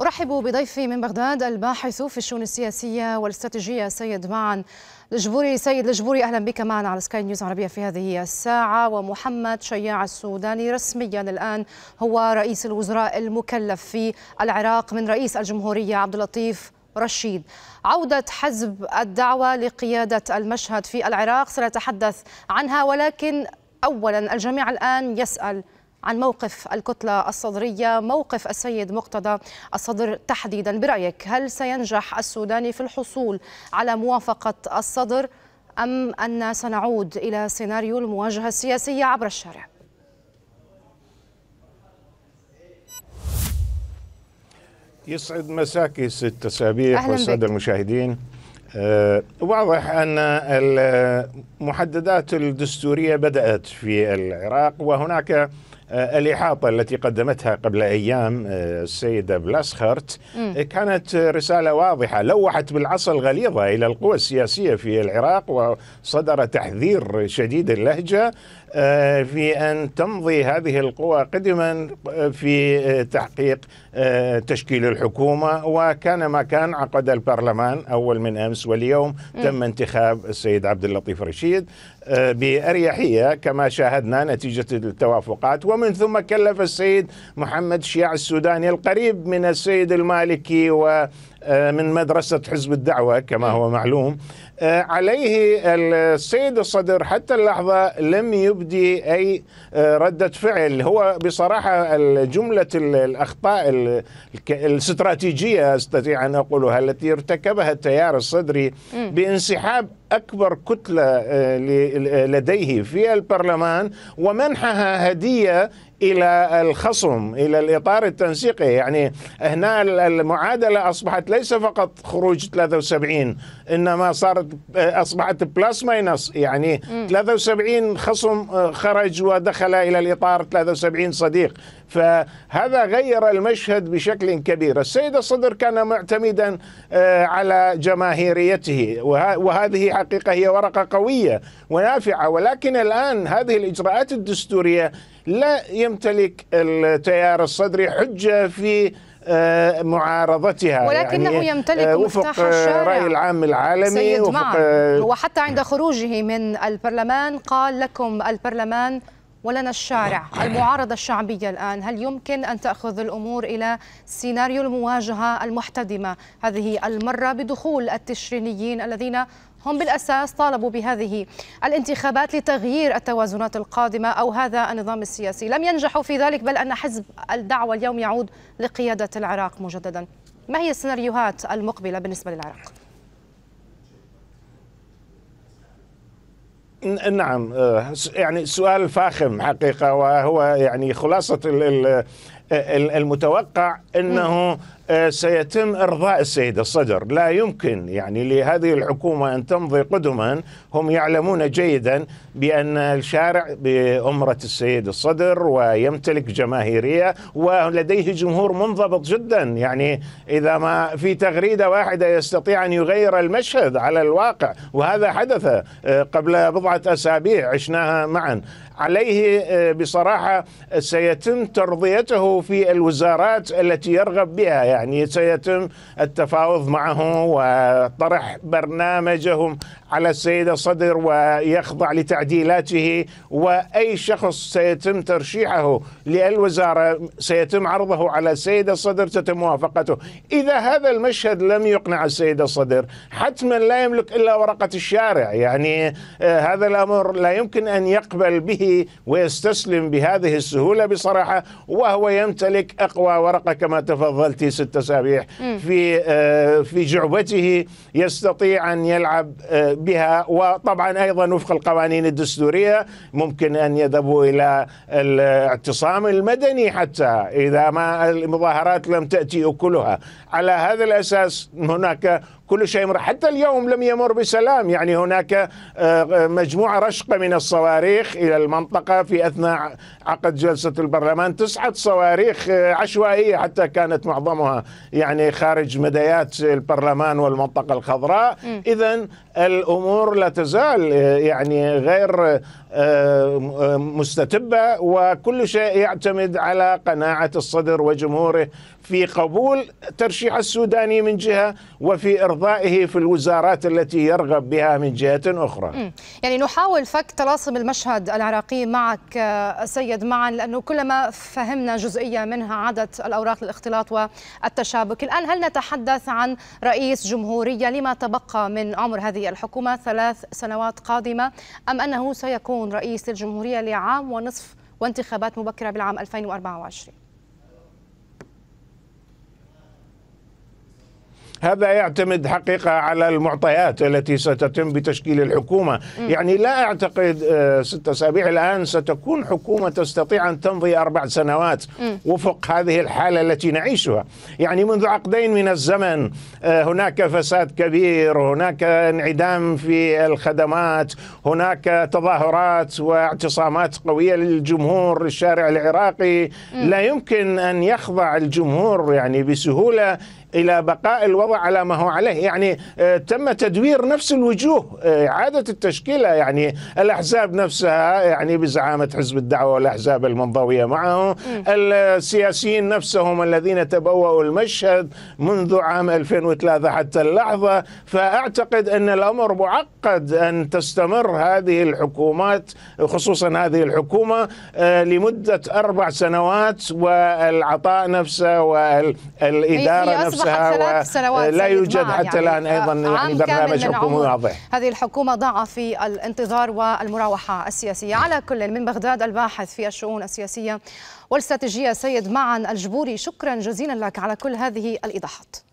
أرحب بضيفي من بغداد الباحث في الشؤون السياسية والاستراتيجية سيد معن الجبوري سيد الجبوري أهلا بك معنا على سكاي نيوز عربية في هذه الساعة ومحمد شياع السوداني رسميا الآن هو رئيس الوزراء المكلف في العراق من رئيس الجمهورية عبد اللطيف رشيد عودة حزب الدعوة لقيادة المشهد في العراق سنتحدث عنها ولكن أولا الجميع الآن يسأل عن موقف الكتلة الصدرية موقف السيد مقتدى الصدر تحديدا برأيك هل سينجح السوداني في الحصول على موافقة الصدر أم أن سنعود إلى سيناريو المواجهة السياسية عبر الشارع؟ يسعد مساكي ست أسابيع والسادة المشاهدين أه واضح أن المحددات الدستورية بدأت في العراق وهناك آه، الإحاطة التي قدمتها قبل أيام آه، السيدة بلاسخرت آه، كانت رسالة واضحة لوحت بالعصا الغليظة إلى القوى السياسية في العراق وصدر تحذير شديد اللهجة في أن تمضي هذه القوى قدما في تحقيق تشكيل الحكومة وكان ما كان عقد البرلمان أول من أمس واليوم تم انتخاب السيد عبد اللطيف رشيد آه، بأريحية كما شاهدنا نتيجة التوافقات ومن ثم كلف السيد محمد شيع السوداني القريب من السيد المالكي و آه، من مدرسة حزب الدعوة كما هو معلوم آه، عليه السيد الصدر حتى اللحظة لم يبدي أي آه، ردة فعل هو بصراحة جملة الأخطاء الاستراتيجية أستطيع أن أقولها التي ارتكبها التيار الصدري بانسحاب أكبر كتلة لديه في البرلمان ومنحها هدية الى الخصم الى الاطار التنسيقي يعني هنا المعادله اصبحت ليس فقط خروج 73 انما صارت آه، اصبحت بلس ماينس يعني م. 73 خصم آه، خرج ودخل الى الاطار 73 صديق فهذا غير المشهد بشكل كبير السيد الصدر كان معتمدا آه، على جماهيريته وهذه حقيقة هي ورقة قوية ونافعة ولكن الآن هذه الإجراءات الدستورية لا يمتلك التيار الصدري حجة في آه، معارضتها ولكنه يعني يمتلك آه، وفق رأي العام العالمي سيد وفق وحتى عند خروجه من البرلمان قال لكم البرلمان ولنا الشارع المعارضة الشعبية الآن هل يمكن أن تأخذ الأمور إلى سيناريو المواجهة المحتدمة هذه المرة بدخول التشرينيين الذين هم بالأساس طالبوا بهذه الانتخابات لتغيير التوازنات القادمة أو هذا النظام السياسي لم ينجحوا في ذلك بل أن حزب الدعوة اليوم يعود لقيادة العراق مجددا ما هي السيناريوهات المقبلة بالنسبة للعراق؟ نعم آه، يعني سؤال فاخم حقيقه وهو يعني خلاصه المتوقع انه سيتم ارضاء السيد الصدر، لا يمكن يعني لهذه الحكومه ان تمضي قدما، هم يعلمون جيدا بان الشارع بامره السيد الصدر ويمتلك جماهيريه ولديه جمهور منضبط جدا، يعني اذا ما في تغريده واحده يستطيع ان يغير المشهد على الواقع، وهذا حدث آه، قبل بضعه اسابيع عشناها معا، عليه آه، بصراحه سيتم ترضيته في الوزارات التي يرغب بها يعني يعني سيتم التفاوض معهم وطرح برنامجهم على السيد الصدر ويخضع لتعديلاته واي شخص سيتم ترشيحه للوزاره سيتم عرضه على السيد الصدر تتم موافقته، اذا هذا المشهد لم يقنع السيد الصدر حتما لا يملك الا ورقه الشارع، يعني آه، هذا الامر لا يمكن ان يقبل به ويستسلم بهذه السهوله بصراحه وهو يمتلك اقوى ورقه كما تفضلتي ست اسابيع في آه، في جعبته يستطيع ان يلعب آه، بها وطبعا ايضا وفق القوانين الدستوريه ممكن ان يذهبوا الى الاعتصام المدني حتى اذا ما المظاهرات لم تاتي اكلها على هذا الاساس هناك كل شيء مر حتى اليوم لم يمر بسلام يعني هناك آه، مجموعة رشقة من الصواريخ إلى المنطقة في أثناء عقد جلسة البرلمان تسعة صواريخ آه، عشوائية حتى كانت معظمها يعني خارج مدايات البرلمان والمنطقة الخضراء إذا الأمور لا تزال آه، يعني غير مستتبة وكل شيء يعتمد على قناعة الصدر وجمهوره في قبول ترشيح السوداني من جهة وفي إرضاء أعضائه في الوزارات التي يرغب بها من جهة أخرى يعني نحاول فك تلاصم المشهد العراقي معك آه، سيد معا لأنه كلما فهمنا جزئية منها عادت الأوراق للاختلاط والتشابك الآن هل نتحدث عن رئيس جمهورية لما تبقى من عمر هذه الحكومة ثلاث سنوات قادمة أم أنه سيكون رئيس الجمهورية لعام ونصف وانتخابات مبكرة بالعام 2024 هذا يعتمد حقيقة على المعطيات التي ستتم بتشكيل الحكومة م. يعني لا أعتقد آه، ست أسابيع الآن ستكون حكومة تستطيع أن تمضي أربع سنوات م. وفق هذه الحالة التي نعيشها يعني منذ عقدين من الزمن آه، هناك فساد كبير هناك انعدام في الخدمات هناك تظاهرات واعتصامات قوية للجمهور الشارع العراقي م. لا يمكن أن يخضع الجمهور يعني بسهولة إلى بقاء الوضع على ما هو عليه يعني آه، تم تدوير نفس الوجوه آه، إعادة التشكيلة يعني الأحزاب نفسها يعني بزعامة حزب الدعوة والأحزاب المنضوية معه السياسيين نفسهم الذين تبوأوا المشهد منذ عام 2003 حتى اللحظة فأعتقد أن الأمر معقد أن تستمر هذه الحكومات خصوصا هذه الحكومة آه، لمدة أربع سنوات والعطاء نفسه والإدارة نفسها نفسها لا يوجد حتى الان يعني ايضا يعني برنامج حكومي واضح هذه الحكومه ضاع في الانتظار والمراوحه السياسيه نعم. على كل من بغداد الباحث في الشؤون السياسيه والاستراتيجيه سيد معن الجبوري شكرا جزيلا لك على كل هذه الايضاحات